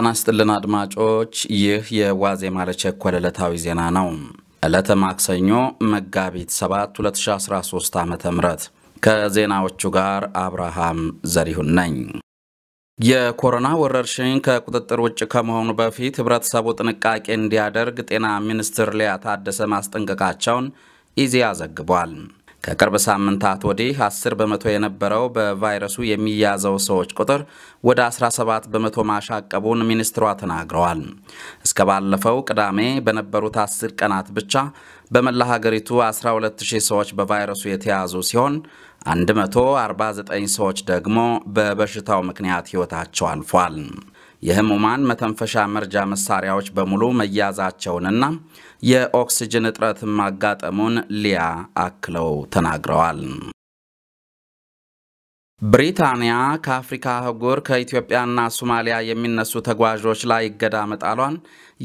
ጤና ይስጥልን አድማጮች፣ ይህ የዋዜማ ለቸኮለ ዕለታዊ ዜና ነው። ዕለተ ማክሰኞ መጋቢት 7 2013 ዓ ም ከዜናዎቹ ጋር አብርሃም ዘሪሁን ነኝ። የኮሮና ወረርሽኝ ከቁጥጥር ውጭ ከመሆኑ በፊት ህብረተሰቡ ጥንቃቄ እንዲያደርግ ጤና ሚኒስትር ሊያ ታደሰ ማስጠንቀቃቸውን ኢዜአ ዘግቧል። ከቅርብ ሳምንታት ወዲህ 10 በመቶ የነበረው በቫይረሱ የሚያዘው ሰዎች ቁጥር ወደ 17 በመቶ ማሻቀቡን ሚኒስትሯ ተናግረዋል። እስከ ባለፈው ቅዳሜ በነበሩት 10 ቀናት ብቻ በመላ ሀገሪቱ 120 ሰዎች በቫይረሱ የተያዙ ሲሆን 149 ሰዎች ደግሞ በበሽታው ምክንያት ሕይወታቸው አልፏል። የህሙማን መተንፈሻ መርጃ መሳሪያዎች በሙሉ መያዛቸውንና የኦክስጅን እጥረት ማጋጠሙን ሊያ አክለው ተናግረዋል። ብሪታንያ ከአፍሪካ አህጉር ከኢትዮጵያና ሶማሊያ የሚነሱ ተጓዦች ላይ እገዳ መጣሏን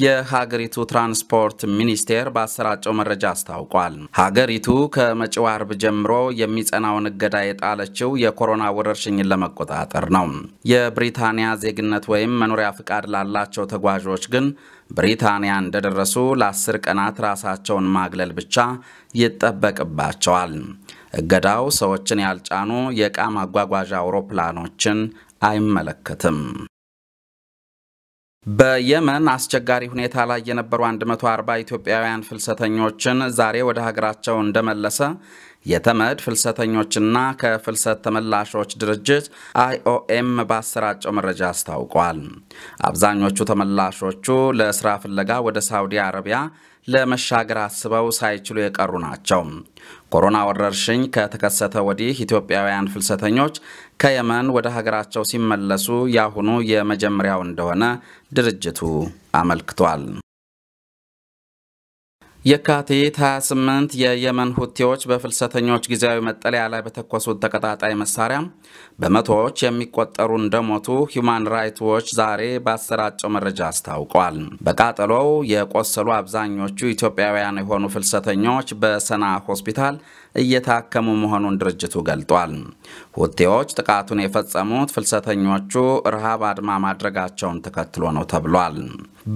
የሀገሪቱ ትራንስፖርት ሚኒስቴር ባሰራጨው መረጃ አስታውቋል። ሀገሪቱ ከመጪው አርብ ጀምሮ የሚጸናውን እገዳ የጣለችው የኮሮና ወረርሽኝን ለመቆጣጠር ነው። የብሪታንያ ዜግነት ወይም መኖሪያ ፍቃድ ላላቸው ተጓዦች ግን ብሪታንያ እንደደረሱ ለአስር ቀናት ራሳቸውን ማግለል ብቻ ይጠበቅባቸዋል። እገዳው ሰዎችን ያልጫኑ የዕቃ ማጓጓዣ አውሮፕላኖችን አይመለከትም። በየመን አስቸጋሪ ሁኔታ ላይ የነበሩ 140 ኢትዮጵያውያን ፍልሰተኞችን ዛሬ ወደ ሀገራቸው እንደመለሰ የተመድ ፍልሰተኞችና ከፍልሰት ተመላሾች ድርጅት አይኦኤም ባሰራጨው መረጃ አስታውቋል። አብዛኞቹ ተመላሾቹ ለስራ ፍለጋ ወደ ሳውዲ አረቢያ ለመሻገር አስበው ሳይችሉ የቀሩ ናቸው። ኮሮና ወረርሽኝ ከተከሰተ ወዲህ ኢትዮጵያውያን ፍልሰተኞች ከየመን ወደ ሀገራቸው ሲመለሱ ያሁኑ የመጀመሪያው እንደሆነ ድርጅቱ አመልክቷል። የካቲት 28 የየመን ሁቲዎች በፍልሰተኞች ጊዜያዊ መጠለያ ላይ በተኮሱት ተቀጣጣይ መሳሪያ በመቶዎች የሚቆጠሩ እንደሞቱ ሂዩማን ራይት ዎች ዛሬ ባሰራጨው መረጃ አስታውቋል። በቃጠሎው የቆሰሉ አብዛኞቹ ኢትዮጵያውያን የሆኑ ፍልሰተኞች በሰና ሆስፒታል እየታከሙ መሆኑን ድርጅቱ ገልጧል። ሁቲዎች ጥቃቱን የፈጸሙት ፍልሰተኞቹ ረሃብ አድማ ማድረጋቸውን ተከትሎ ነው ተብሏል።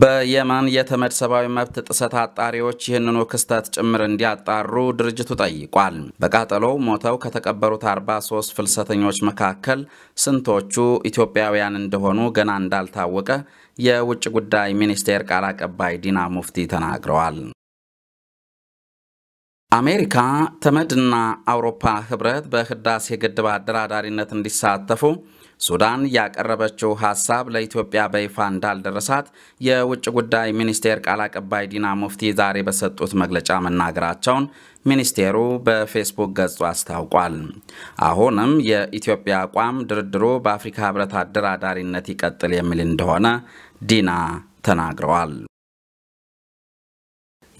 በየመን የተመድ ሰብአዊ መብት ጥሰት አጣሪዎች ይህንኑ ክስተት ጭምር እንዲያጣሩ ድርጅቱ ጠይቋል። በቃጠሎው ሞተው ከተቀበሩት 43 ፍልሰተኞች መካከል ስንቶቹ ኢትዮጵያውያን እንደሆኑ ገና እንዳልታወቀ የውጭ ጉዳይ ሚኒስቴር ቃል አቀባይ ዲና ሙፍቲ ተናግረዋል። አሜሪካ ተመድና አውሮፓ ህብረት በህዳሴ ግድብ አደራዳሪነት እንዲሳተፉ ሱዳን ያቀረበችው ሀሳብ ለኢትዮጵያ በይፋ እንዳልደረሳት የውጭ ጉዳይ ሚኒስቴር ቃል አቀባይ ዲና ሙፍቲ ዛሬ በሰጡት መግለጫ መናገራቸውን ሚኒስቴሩ በፌስቡክ ገጹ አስታውቋል። አሁንም የኢትዮጵያ አቋም ድርድሩ በአፍሪካ ሕብረት አደራዳሪነት ይቀጥል የሚል እንደሆነ ዲና ተናግረዋል።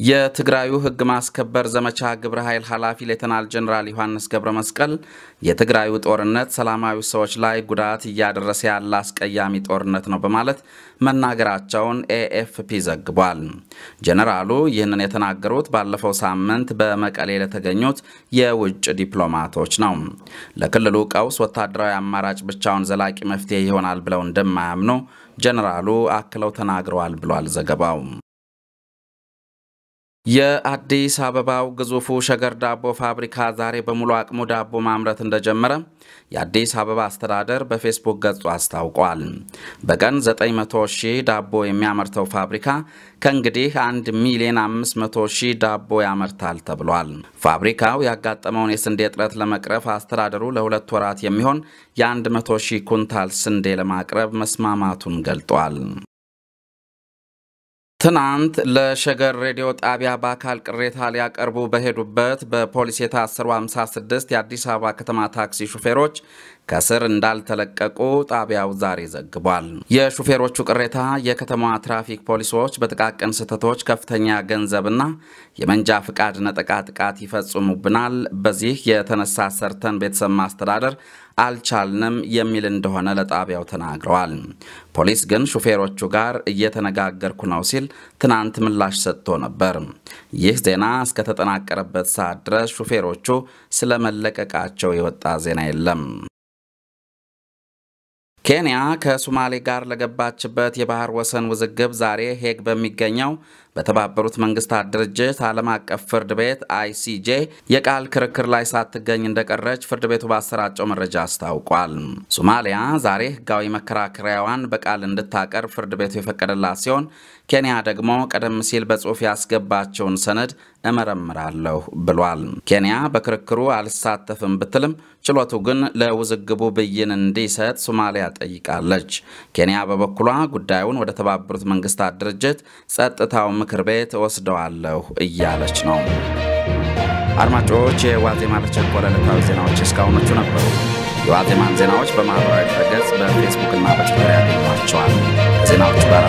የትግራዩ ህግ ማስከበር ዘመቻ ግብረ ኃይል ኃላፊ ሌተናል ጀኔራል ዮሐንስ ገብረ መስቀል የትግራዩ ጦርነት ሰላማዊ ሰዎች ላይ ጉዳት እያደረሰ ያለ አስቀያሚ ጦርነት ነው በማለት መናገራቸውን ኤኤፍፒ ዘግቧል። ጀኔራሉ ይህንን የተናገሩት ባለፈው ሳምንት በመቀሌ ለተገኙት የውጭ ዲፕሎማቶች ነው። ለክልሉ ቀውስ ወታደራዊ አማራጭ ብቻውን ዘላቂ መፍትሄ ይሆናል ብለው እንደማያምኑ ጀኔራሉ አክለው ተናግረዋል ብሏል ዘገባው። የአዲስ አበባው ግዙፉ ሸገር ዳቦ ፋብሪካ ዛሬ በሙሉ አቅሙ ዳቦ ማምረት እንደጀመረ የአዲስ አበባ አስተዳደር በፌስቡክ ገጹ አስታውቋል። በቀን 900 ሺህ ዳቦ የሚያመርተው ፋብሪካ ከእንግዲህ 1 ሚሊዮን 500 ሺህ ዳቦ ያመርታል ተብሏል። ፋብሪካው ያጋጠመውን የስንዴ እጥረት ለመቅረፍ አስተዳደሩ ለሁለት ወራት የሚሆን የ100 ሺህ ኩንታል ስንዴ ለማቅረብ መስማማቱን ገልጧል። ትናንት ለሸገር ሬዲዮ ጣቢያ በአካል ቅሬታ ሊያቀርቡ በሄዱበት በፖሊስ የታሰሩ 56 የአዲስ አበባ ከተማ ታክሲ ሹፌሮች ከስር እንዳልተለቀቁ ጣቢያው ዛሬ ዘግቧል። የሹፌሮቹ ቅሬታ የከተማዋ ትራፊክ ፖሊሶች በጥቃቅን ስህተቶች ከፍተኛ ገንዘብና የመንጃ ፍቃድ ነጠቃ ጥቃት ይፈጽሙብናል፣ በዚህ የተነሳ ሰርተን ቤተሰብ ማስተዳደር አልቻልንም የሚል እንደሆነ ለጣቢያው ተናግረዋል። ፖሊስ ግን ሹፌሮቹ ጋር እየተነጋገርኩ ነው ሲል ትናንት ምላሽ ሰጥቶ ነበር። ይህ ዜና እስከተጠናቀረበት ሰዓት ድረስ ሹፌሮቹ ስለመለቀቃቸው የወጣ ዜና የለም። ኬንያ ከሶማሌ ጋር ለገባችበት የባህር ወሰን ውዝግብ ዛሬ ሄግ በሚገኘው በተባበሩት መንግስታት ድርጅት ዓለም አቀፍ ፍርድ ቤት አይሲጄ የቃል ክርክር ላይ ሳትገኝ እንደቀረች ፍርድ ቤቱ ባሰራጨው መረጃ አስታውቋል። ሶማሊያ ዛሬ ህጋዊ መከራከሪያዋን በቃል እንድታቀርብ ፍርድ ቤቱ የፈቀደላት ሲሆን ኬንያ ደግሞ ቀደም ሲል በጽሑፍ ያስገባቸውን ሰነድ እመረምራለሁ ብሏል። ኬንያ በክርክሩ አልሳተፍም ብትልም ችሎቱ ግን ለውዝግቡ ብይን እንዲሰጥ ሶማሊያ ጠይቃለች። ኬንያ በበኩሏ ጉዳዩን ወደ ተባበሩት መንግስታት ድርጅት ጸጥታው ምክር ቤት ወስደዋለሁ እያለች ነው። አድማጮች፣ የዋዜማ ቸኮለ ዕለታዊ ዜናዎች እስካሁኖቹ ነበሩ። የዋዜማን ዜናዎች በማኅበራዊ ድረገጽ በፌስቡክና በትዊተር ያገኟቸዋል። ዜናዎቹ ጋር